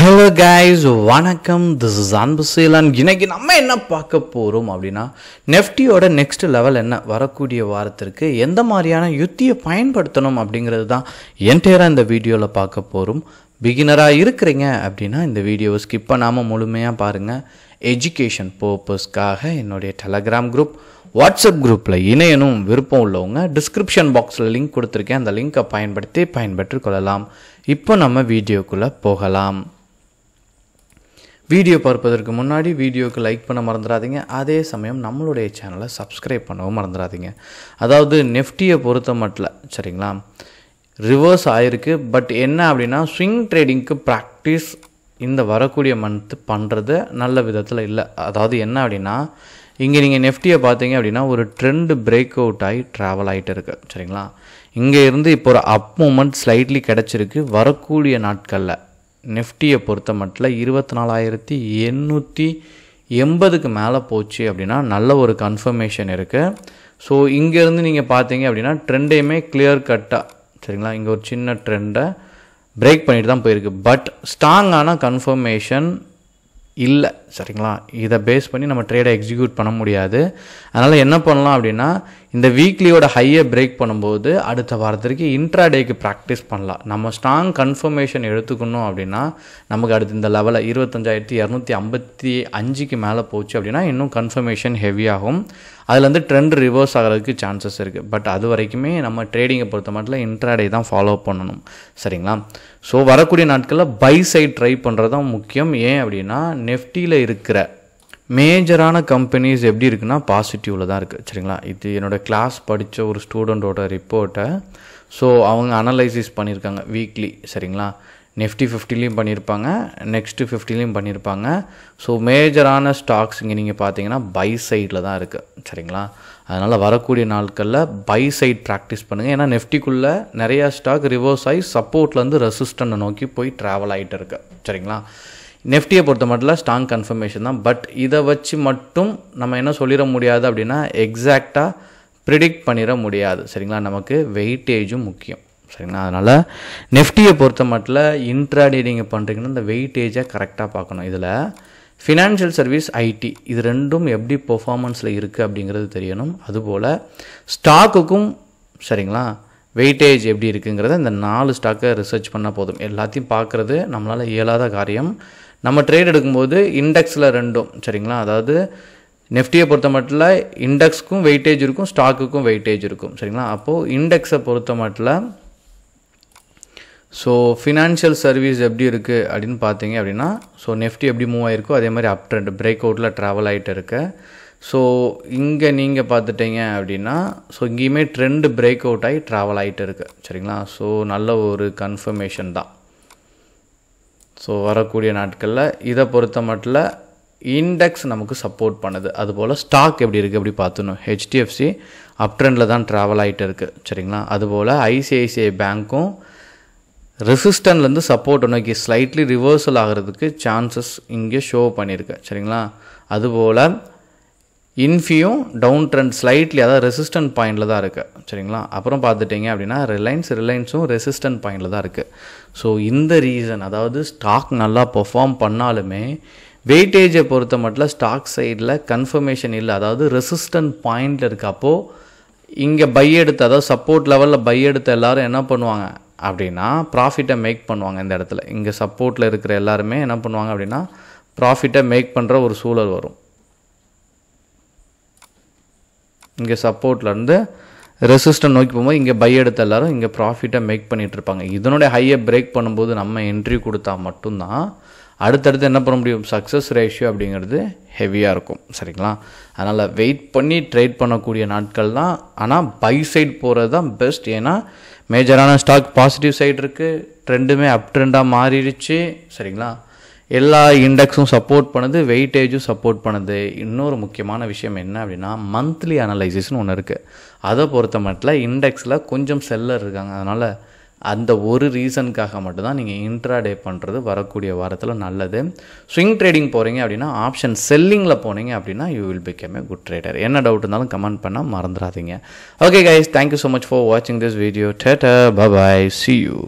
hello guys வணக்கம் this is Anbu Seelan இன்னைக்கு நம்ம என்ன பார்க்க போகிறோம் அப்படின்னா நெஃப்டியோட நெக்ஸ்ட் லெவல் என்ன வரக்கூடிய வாரத்திற்கு எந்த மாதிரியான யுத்தியை பயன்படுத்தணும் அப்படிங்கிறது தான் என்டையராக இந்த வீடியோவில் பார்க்க போகிறோம் பிகினராக இருக்கிறீங்க அப்படின்னா இந்த வீடியோவை ஸ்கிப் பண்ணாமல் முழுமையாக பாருங்கள் எஜுகேஷன் பர்பஸ்க்காக என்னுடைய டெலகிராம் குரூப் வாட்ஸ்அப் குரூப்பில் இணையனும் விருப்பம் உள்ளவங்க டிஸ்கிரிப்ஷன் பாக்ஸில் லிங்க் கொடுத்துருக்கேன் அந்த லிங்க்கை பயன்படுத்தி பயன்பெற்று கொள்ளலாம் இப்போ நம்ம வீடியோக்குள்ளே போகலாம் வீடியோ பார்ப்பதற்கு முன்னாடி வீடியோவுக்கு லைக் பண்ண மறந்துடாதீங்க அதே சமயம் நம்மளுடைய சேனலை சப்ஸ்கிரைப் பண்ணவும் மறந்துடாதீங்க அதாவது நெஃப்டியை பொறுத்த மட்டும் சரிங்களா ரிவர்ஸ் ஆயிருக்கு பட் என்ன அப்படின்னா ஸ்விங் ட்ரேடிங்க்கு ப்ராக்டிஸ் இந்த வரக்கூடிய மந்த்து பண்ணுறது நல்ல விதத்தில் இல்லை அதாவது என்ன அப்படின்னா இங்கே நீங்கள் நெஃப்டியை பார்த்தீங்க அப்படின்னா ஒரு ட்ரெண்டு பிரேக் அவுட் ஆகி ட்ராவல் ஆகிட்டு இருக்கு சரிங்களா இங்கே இருந்து இப்போ ஒரு அப் மூமெண்ட் ஸ்லைட்லி கிடச்சிருக்கு வரக்கூடிய நாட்களில் நிஃப்டியை பொறுத்த மட்டில் இருபத்தி நாலாயிரத்தி எண்ணூற்றி எண்பதுக்கு மேலே போச்சு அப்படின்னா நல்ல ஒரு கன்ஃபர்மேஷன் இருக்குது ஸோ இங்கேருந்து நீங்கள் பார்த்தீங்க அப்படின்னா ட்ரெண்டையுமே கிளியர் கட்டாக சரிங்களா இங்கே ஒரு சின்ன ட்ரெண்டை பிரேக் பண்ணிட்டு தான் போயிருக்கு பட் ஸ்ட்ராங்கான கன்ஃபர்மேஷன் இல்லை சரிங்களா இதை பேஸ் பண்ணி நம்ம ட்ரேடை எக்ஸிக்யூட் பண்ண முடியாது அதனால் என்ன பண்ணலாம் அப்படின்னா இந்த வீக்லியோட ஹையை பிரேக் பண்ணும்போது அடுத்த வாரத்திற்கு இன்ட்ராடேக்கு ப்ராக்டிஸ் பண்ணலாம் நம்ம ஸ்ட்ராங் கன்ஃபர்மேஷன் எடுத்துக்கணும் அப்படின்னா நமக்கு அடுத்து இந்த லெவலில் இருபத்தஞ்சாயிரத்தி இரநூத்தி ஐம்பத்தி அஞ்சுக்கு மேலே போச்சு அப்படின்னா இன்னும் கன்ஃபர்மேஷன் ஹெவியாகும் அதில் வந்து ட்ரெண்ட் ரிவர்ஸ் ஆகிறதுக்கு சான்சஸ் இருக்குது பட் அது வரைக்குமே நம்ம ட்ரேடிங்கை பொறுத்த மட்டும் இன்ட்ராடே தான் ஃபாலோ பண்ணணும் சரிங்களா ஸோ வரக்கூடிய நாட்களில் பை சைட் ட்ரை பண்ணுறது தான் முக்கியம் ஏன் அப்படின்னா நெஃப்டியில் இருக்கிற மேஜரான கம்பெனிஸ் எப்படி இருக்குன்னா பாசிட்டிவில் தான் இருக்குது சரிங்களா இது என்னோடய கிளாஸ் படித்த ஒரு ஸ்டூடெண்ட்டோட ரிப்போர்ட்டை ஸோ அவங்க அனலைசிஸ் பண்ணியிருக்காங்க வீக்லி சரிங்களா நிஃப்டி ஃபிஃப்டிலையும் பண்ணியிருப்பாங்க நெக்ஸ்ட்டு ஃபிஃப்டிலையும் பண்ணியிருப்பாங்க ஸோ மேஜரான ஸ்டாக்ஸ் இங்கே நீங்கள் பார்த்தீங்கன்னா பை சைடில் தான் இருக்குது சரிங்களா அதனால் வரக்கூடிய நாட்களில் பை சைட் ப்ராக்டிஸ் பண்ணுங்கள் ஏன்னா நெஃப்டிக்குள்ளே நிறையா ஸ்டாக் ரிவர்ஸ் ஆகி சப்போர்ட்லேருந்து ரெசிஸ்டண்ட்டை நோக்கி போய் ட்ராவல் ஆகிட்டு இருக்குது சரிங்களா நெஃப்டியை பொறுத்த மட்டும் ஸ்ட்ராங் கன்ஃபர்மேஷன் தான் பட் இதை வச்சு மட்டும் நம்ம என்ன சொல்லிட முடியாது அப்படின்னா எக்ஸாக்டாக ப்ரிடிக்ட் பண்ணிட முடியாது சரிங்களா நமக்கு வெயிட்டேஜும் முக்கியம் சரிங்களா அதனால் நெஃப்டியை பொறுத்த மட்டும் இன்ட்ராடே நீங்கள் பண்ணுறீங்கன்னா இந்த வெயிட்டேஜை கரெக்டாக பார்க்கணும் இதில் ஃபினான்ஷியல் சர்வீஸ் ஐடி இது ரெண்டும் எப்படி பெர்ஃபார்மன்ஸில் இருக்குது அப்படிங்கிறது தெரியணும் அதுபோல் ஸ்டாக்குக்கும் சரிங்களா வெயிட்டேஜ் எப்படி இருக்குங்கிறத இந்த நாலு ஸ்டாக்கை ரிசர்ச் பண்ணால் போதும் எல்லாத்தையும் பார்க்குறது நம்மளால் இயலாத காரியம் நம்ம ட்ரேட் எடுக்கும்போது இண்டெக்ஸில் ரெண்டும் சரிங்களா அதாவது நெஃப்டியை பொறுத்த மட்டில் இண்டெக்ஸ்க்கும் வெயிட்டேஜ் இருக்கும் ஸ்டாக்குக்கும் வெயிட்டேஜ் இருக்கும் சரிங்களா அப்போது இண்டெக்ஸை பொறுத்த மட்டில் ஸோ ஃபினான்ஷியல் சர்வீஸ் எப்படி இருக்குது அப்படின்னு பார்த்தீங்க அப்படின்னா ஸோ நெஃப்டி எப்படி மூவ் ஆகிருக்கோ அதே மாதிரி அப் ட்ரெண்ட் பிரேக் அவுட்டில் ட்ராவல் ஆகிட்டு இருக்கு ஸோ இங்கே நீங்கள் பார்த்துட்டீங்க அப்படின்னா ஸோ இங்கேயுமே ட்ரெண்டு பிரேக் அவுட் ஆகி ட்ராவல் ஆகிட்டு இருக்குது சரிங்களா ஸோ நல்ல ஒரு கன்ஃபர்மேஷன் தான் ஸோ வரக்கூடிய நாட்களில் இதை பொறுத்த மட்டில் இண்டெக்ஸ் நமக்கு சப்போர்ட் பண்ணுது அதுபோல் ஸ்டாக் எப்படி இருக்குது அப்படி பார்த்துணும் ஹெச்டிஎஃப்சி அப்ட்ரெண்டில் தான் ட்ராவல் ஆகிட்டு இருக்குது சரிங்களா அதுபோல் ஐசிஐசிஐ பேங்க்கும் ரெசிஸ்டன்லேருந்து சப்போர்ட் நோக்கி ஸ்லைட்லி ரிவர்சல் ஆகிறதுக்கு சான்சஸ் இங்கே ஷோ பண்ணியிருக்கேன் சரிங்களா அதுபோல் இன்ஃபியும் டவுன் ட்ரெண்ட் ஸ்லைட்லி அதாவது ரெசிஸ்டன்ட் பாயிண்டில் தான் இருக்குது சரிங்களா அப்புறம் பார்த்துட்டிங்க அப்படின்னா ரிலையன்ஸ் ரிலையன்ஸும் ரெசிஸ்டன்ட் பாயிண்டில் தான் இருக்குது ஸோ இந்த ரீசன் அதாவது ஸ்டாக் நல்லா பெர்ஃபார்ம் பண்ணாலுமே வெயிட்டேஜை பொறுத்த மட்டும் ஸ்டாக் சைடில் கன்ஃபர்மேஷன் இல்லை அதாவது ரெசிஸ்டன்ட் பாயிண்டில் இருக்கப்போ இங்கே பை எடுத்து அதாவது சப்போர்ட் லெவலில் பை எடுத்த எல்லோரும் என்ன பண்ணுவாங்க அப்படின்னா ப்ராஃபிட்டை மேக் பண்ணுவாங்க இந்த இடத்துல இங்கே சப்போர்ட்டில் இருக்கிற எல்லாருமே என்ன பண்ணுவாங்க அப்படின்னா ப்ராஃபிட்டை மேக் பண்ணுற ஒரு சூழல் வரும் இங்கே சப்போர்ட்லேருந்து ரெசிஸ்டன் நோக்கி போகும்போது இங்கே பை எடுத்த எல்லாரும் இங்கே ப்ராஃபிட்டை மேக் பண்ணிகிட்ருப்பாங்க இதனுடைய ஹையை பிரேக் பண்ணும்போது நம்ம என்ட்ரி கொடுத்தா மட்டும்தான் அடுத்தடுத்து என்ன பண்ண முடியும் சக்ஸஸ் ரேஷியோ அப்படிங்கிறது ஹெவியாக இருக்கும் சரிங்களா அதனால் வெயிட் பண்ணி ட்ரேட் பண்ணக்கூடிய நாட்கள் தான் ஆனால் பை சைட் போகிறது தான் பெஸ்ட் ஏன்னா மேஜரான ஸ்டாக் பாசிட்டிவ் சைடு இருக்குது ட்ரெண்டுமே அப் ட்ரெண்டாக மாறிடுச்சு சரிங்களா எல்லா இண்டெக்ஸும் சப்போர்ட் பண்ணுது வெயிட்டேஜும் சப்போர்ட் பண்ணுது இன்னொரு முக்கியமான விஷயம் என்ன அப்படின்னா மந்த்லி அனலைசிஸ்னு ஒன்று இருக்குது அதை பொறுத்த மட்டில் இண்டெக்ஸில் கொஞ்சம் செல்லர் இருக்காங்க அதனால் அந்த ஒரு ரீசனுக்காக மட்டும்தான் நீங்கள் இன்ட்ராடே பண்ணுறது வரக்கூடிய வாரத்தில் நல்லது ஸ்விங் ட்ரேடிங் போகிறீங்க அப்படின்னா ஆப்ஷன் செல்லிங்கில் போனீங்க அப்படின்னா you will become a good trader என்ன டவுட் இருந்தாலும் கமெண்ட் பண்ணால் மறந்துடாதீங்க okay guys thank you so much for வாட்சிங் திஸ் வீடியோ டேட்டா பபாய் சி யூ